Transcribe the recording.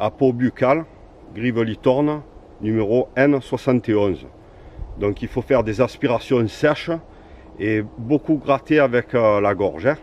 à peau buccale, grive numéro N71. Donc il faut faire des aspirations sèches et beaucoup gratter avec euh, la gorge. Hein.